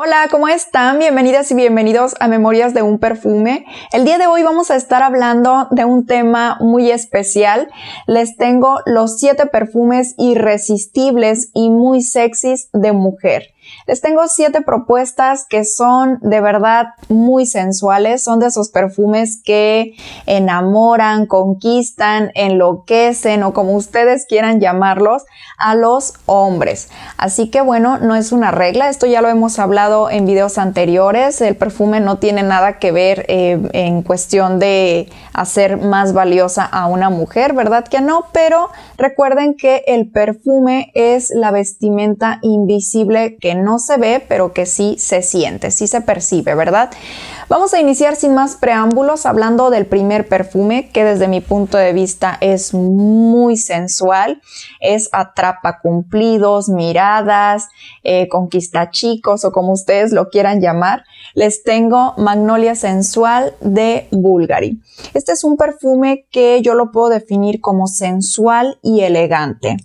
Hola, ¿cómo están? Bienvenidas y bienvenidos a Memorias de un Perfume. El día de hoy vamos a estar hablando de un tema muy especial. Les tengo los 7 perfumes irresistibles y muy sexys de mujer. Les tengo siete propuestas que son de verdad muy sensuales, son de esos perfumes que enamoran, conquistan, enloquecen o como ustedes quieran llamarlos a los hombres. Así que bueno, no es una regla, esto ya lo hemos hablado en videos anteriores, el perfume no tiene nada que ver eh, en cuestión de hacer más valiosa a una mujer, ¿verdad que no? Pero recuerden que el perfume es la vestimenta invisible que no se ve, pero que sí se siente, sí se percibe, ¿verdad? Vamos a iniciar sin más preámbulos hablando del primer perfume que desde mi punto de vista es muy sensual, es atrapa cumplidos, miradas, eh, conquista chicos o como ustedes lo quieran llamar. Les tengo Magnolia Sensual de Bulgari. Este es un perfume que yo lo puedo definir como sensual y elegante.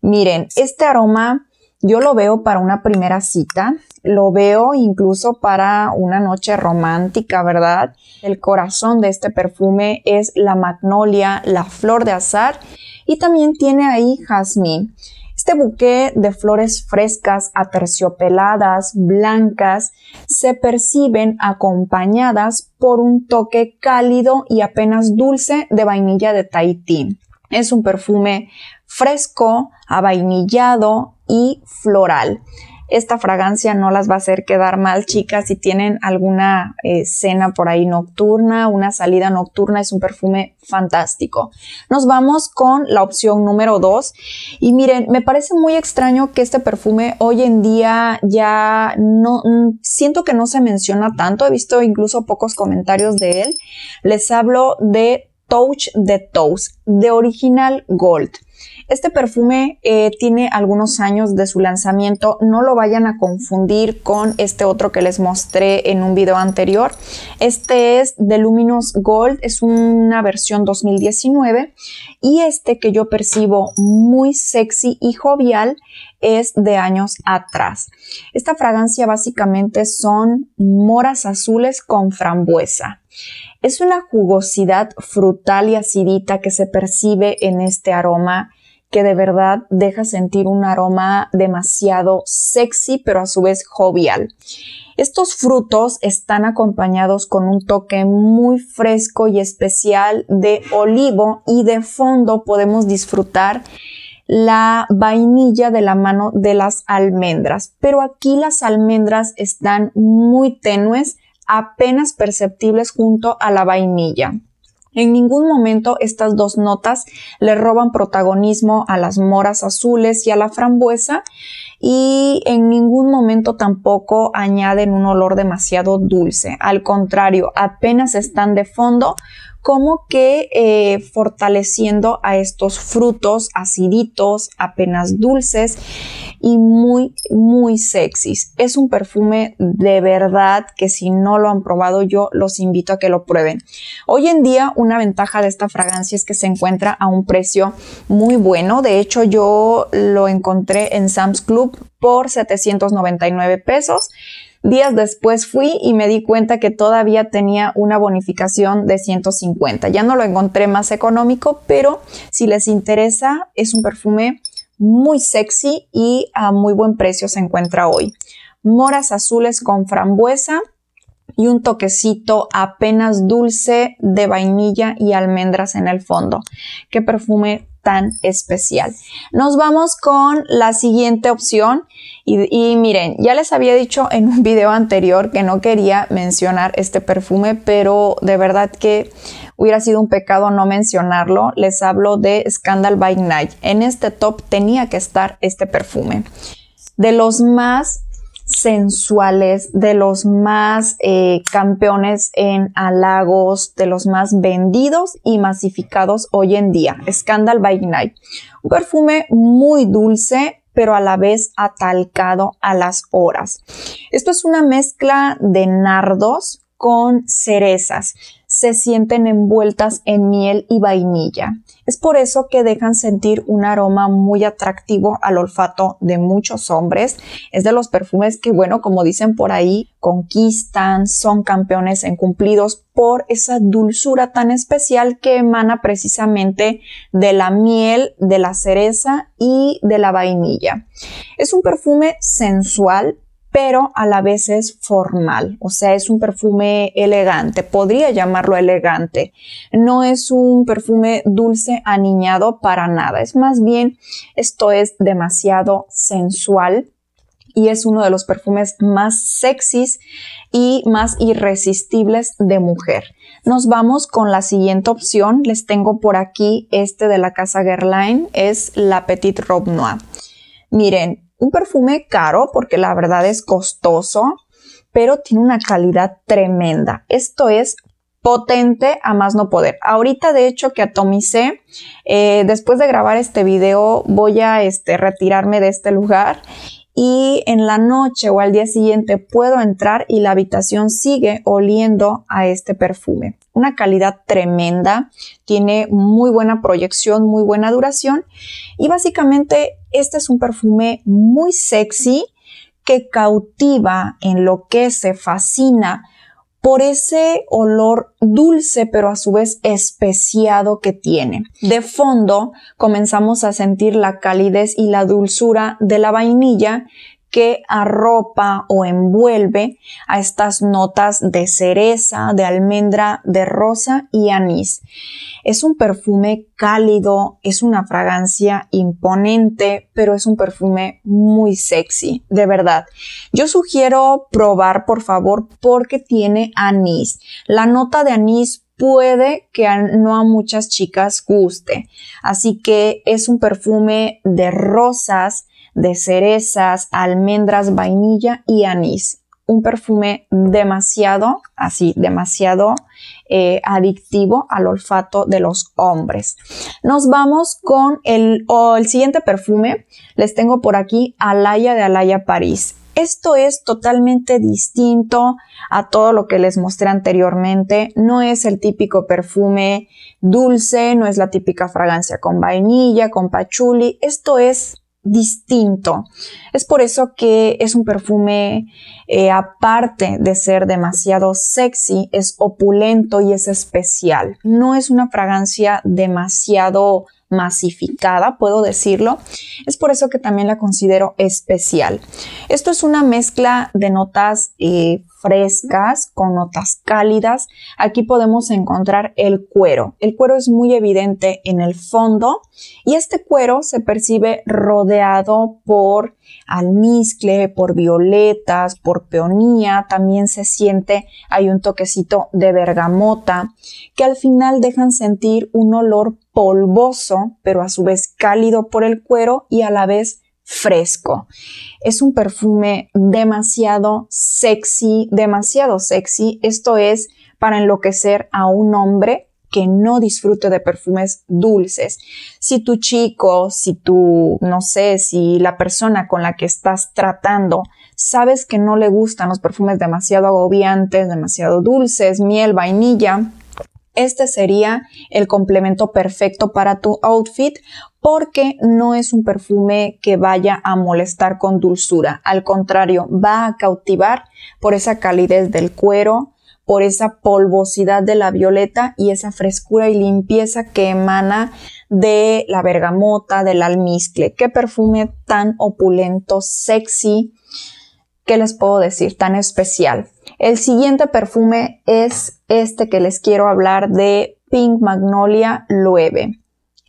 Miren, este aroma yo lo veo para una primera cita, lo veo incluso para una noche romántica, ¿verdad? El corazón de este perfume es la magnolia, la flor de azar y también tiene ahí jazmín. Este buque de flores frescas, aterciopeladas, blancas, se perciben acompañadas por un toque cálido y apenas dulce de vainilla de Tahití. Es un perfume fresco, avainillado, y floral. Esta fragancia no las va a hacer quedar mal, chicas. Si tienen alguna escena eh, cena por ahí nocturna, una salida nocturna, es un perfume fantástico. Nos vamos con la opción número 2. Y miren, me parece muy extraño que este perfume hoy en día ya no, siento que no se menciona tanto. He visto incluso pocos comentarios de él. Les hablo de Touch de Toast. de original Gold. Este perfume eh, tiene algunos años de su lanzamiento, no lo vayan a confundir con este otro que les mostré en un video anterior. Este es de Luminous Gold, es una versión 2019 y este que yo percibo muy sexy y jovial es de años atrás. Esta fragancia básicamente son moras azules con frambuesa. Es una jugosidad frutal y acidita que se percibe en este aroma que de verdad deja sentir un aroma demasiado sexy, pero a su vez jovial. Estos frutos están acompañados con un toque muy fresco y especial de olivo y de fondo podemos disfrutar la vainilla de la mano de las almendras. Pero aquí las almendras están muy tenues, apenas perceptibles junto a la vainilla. En ningún momento estas dos notas le roban protagonismo a las moras azules y a la frambuesa y en ningún momento tampoco añaden un olor demasiado dulce. Al contrario, apenas están de fondo como que eh, fortaleciendo a estos frutos aciditos, apenas dulces y muy, muy sexys. Es un perfume de verdad que si no lo han probado yo los invito a que lo prueben. Hoy en día una ventaja de esta fragancia es que se encuentra a un precio muy bueno. De hecho yo lo encontré en Sam's Club por 799 pesos. Días después fui y me di cuenta que todavía tenía una bonificación de 150. Ya no lo encontré más económico, pero si les interesa, es un perfume muy sexy y a muy buen precio se encuentra hoy. Moras azules con frambuesa y un toquecito apenas dulce de vainilla y almendras en el fondo. Qué perfume tan especial. Nos vamos con la siguiente opción y, miren, ya les había dicho en un video anterior que no quería mencionar este perfume, pero de verdad que hubiera sido un pecado no mencionarlo. Les hablo de Scandal by Night. En este top tenía que estar este perfume. De los más sensuales, de los más eh, campeones en halagos, de los más vendidos y masificados hoy en día. Scandal by Night. Un perfume muy dulce, pero a la vez atalcado a las horas. Esto es una mezcla de nardos con cerezas se sienten envueltas en miel y vainilla. Es por eso que dejan sentir un aroma muy atractivo al olfato de muchos hombres. Es de los perfumes que, bueno, como dicen por ahí, conquistan, son campeones en cumplidos por esa dulzura tan especial que emana precisamente de la miel, de la cereza y de la vainilla. Es un perfume sensual, pero a la vez es formal, o sea, es un perfume elegante, podría llamarlo elegante. No es un perfume dulce aniñado para nada, es más bien esto es demasiado sensual y es uno de los perfumes más sexys y más irresistibles de mujer. Nos vamos con la siguiente opción, les tengo por aquí este de la casa Guerlain, es la Petite Robe Noire. Miren, un perfume caro porque la verdad es costoso, pero tiene una calidad tremenda. Esto es potente a más no poder. Ahorita de hecho que atomicé, eh, después de grabar este video voy a este, retirarme de este lugar y en la noche o al día siguiente puedo entrar y la habitación sigue oliendo a este perfume una calidad tremenda, tiene muy buena proyección, muy buena duración y básicamente este es un perfume muy sexy que cautiva, enloquece, fascina por ese olor dulce pero a su vez especiado que tiene. De fondo comenzamos a sentir la calidez y la dulzura de la vainilla que arropa o envuelve a estas notas de cereza, de almendra, de rosa y anís. Es un perfume cálido, es una fragancia imponente, pero es un perfume muy sexy, de verdad. Yo sugiero probar, por favor, porque tiene anís. La nota de anís puede que no a muchas chicas guste. Así que es un perfume de rosas de cerezas, almendras, vainilla y anís. Un perfume demasiado, así, demasiado eh, adictivo al olfato de los hombres. Nos vamos con el, el siguiente perfume. Les tengo por aquí Alaya de Alaya París. Esto es totalmente distinto a todo lo que les mostré anteriormente. No es el típico perfume dulce, no es la típica fragancia con vainilla, con pachuli. Esto es distinto. Es por eso que es un perfume, eh, aparte de ser demasiado sexy, es opulento y es especial. No es una fragancia demasiado masificada, puedo decirlo. Es por eso que también la considero especial. Esto es una mezcla de notas eh, frescas, con notas cálidas. Aquí podemos encontrar el cuero. El cuero es muy evidente en el fondo y este cuero se percibe rodeado por almizcle, por violetas, por peonía. También se siente, hay un toquecito de bergamota que al final dejan sentir un olor polvoso, pero a su vez cálido por el cuero y a la vez fresco. Es un perfume demasiado sexy, demasiado sexy. Esto es para enloquecer a un hombre que no disfrute de perfumes dulces. Si tu chico, si tu, no sé, si la persona con la que estás tratando, sabes que no le gustan los perfumes demasiado agobiantes, demasiado dulces, miel, vainilla, este sería el complemento perfecto para tu outfit porque no es un perfume que vaya a molestar con dulzura. Al contrario, va a cautivar por esa calidez del cuero, por esa polvosidad de la violeta y esa frescura y limpieza que emana de la bergamota, del almizcle. Qué perfume tan opulento, sexy, ¿qué les puedo decir? Tan especial. El siguiente perfume es este que les quiero hablar de Pink Magnolia Lueve.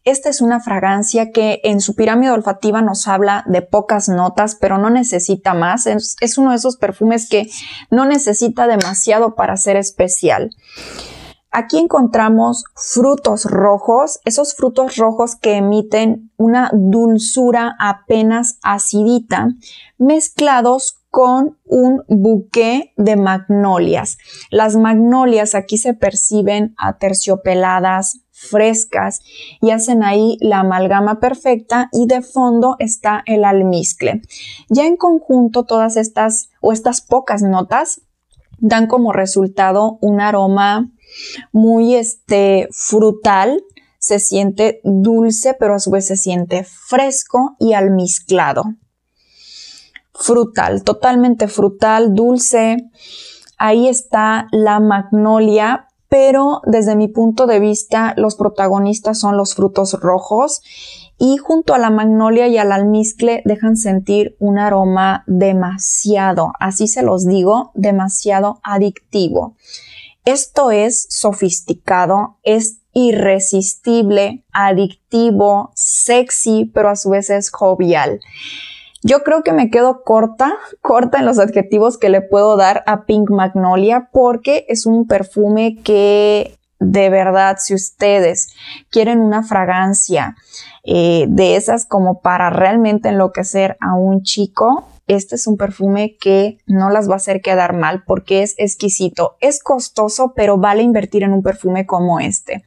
Esta es una fragancia que en su pirámide olfativa nos habla de pocas notas, pero no necesita más. Es, es uno de esos perfumes que no necesita demasiado para ser especial. Aquí encontramos frutos rojos, esos frutos rojos que emiten una dulzura apenas acidita, mezclados con un buque de magnolias. Las magnolias aquí se perciben aterciopeladas, frescas y hacen ahí la amalgama perfecta y de fondo está el almizcle. Ya en conjunto todas estas o estas pocas notas dan como resultado un aroma muy este frutal, se siente dulce, pero a su vez se siente fresco y almizclado frutal, totalmente frutal, dulce. Ahí está la magnolia, pero desde mi punto de vista los protagonistas son los frutos rojos y junto a la magnolia y al almizcle dejan sentir un aroma demasiado, así se los digo, demasiado adictivo. Esto es sofisticado, es irresistible, adictivo, sexy, pero a su vez es jovial. Yo creo que me quedo corta, corta en los adjetivos que le puedo dar a Pink Magnolia porque es un perfume que de verdad, si ustedes quieren una fragancia eh, de esas como para realmente enloquecer a un chico, este es un perfume que no las va a hacer quedar mal porque es exquisito. Es costoso, pero vale invertir en un perfume como este.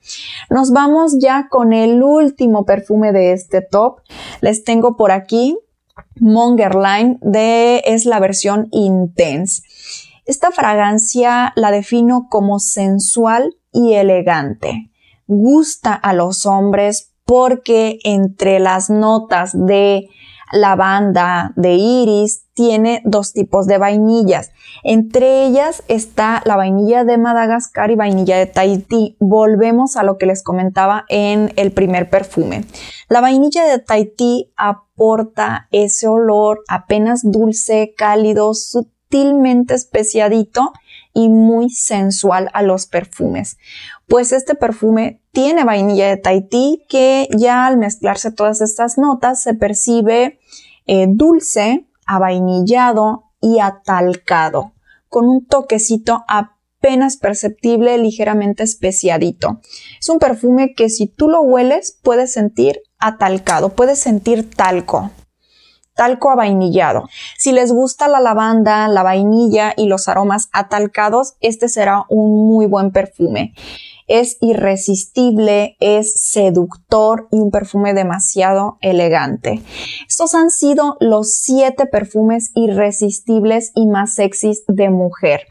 Nos vamos ya con el último perfume de este top. Les tengo por aquí Monger Line de, es la versión Intense. Esta fragancia la defino como sensual y elegante. Gusta a los hombres porque entre las notas de lavanda, de iris, tiene dos tipos de vainillas. Entre ellas está la vainilla de Madagascar y vainilla de Tahití. Volvemos a lo que les comentaba en el primer perfume. La vainilla de Tahití aporta aporta ese olor apenas dulce, cálido, sutilmente especiadito y muy sensual a los perfumes. Pues este perfume tiene vainilla de Tahití que ya al mezclarse todas estas notas se percibe eh, dulce, avainillado y atalcado, con un toquecito apenas perceptible, ligeramente especiadito. Es un perfume que si tú lo hueles puedes sentir atalcado, puedes sentir talco, talco avainillado. Si les gusta la lavanda, la vainilla y los aromas atalcados, este será un muy buen perfume es irresistible, es seductor y un perfume demasiado elegante. Estos han sido los siete perfumes irresistibles y más sexys de mujer.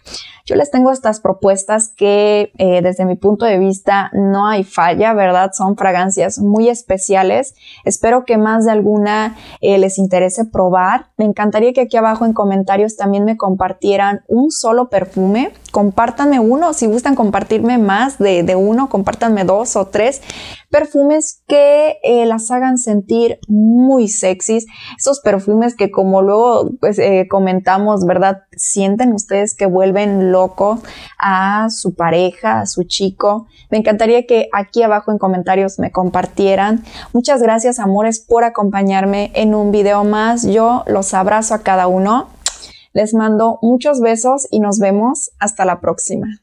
Yo les tengo estas propuestas que eh, desde mi punto de vista no hay falla, ¿verdad? Son fragancias muy especiales. Espero que más de alguna eh, les interese probar. Me encantaría que aquí abajo en comentarios también me compartieran un solo perfume compártanme uno, si gustan compartirme más de, uno, compártanme dos o tres perfumes que eh, las hagan sentir muy sexys, esos perfumes que como luego pues, eh, comentamos, ¿verdad? Sienten ustedes que vuelven loco a su pareja, a su chico. Me encantaría que aquí abajo en comentarios me compartieran. Muchas gracias, amores, por acompañarme en un video más. Yo los abrazo a cada uno. Les mando muchos besos y nos vemos hasta la próxima.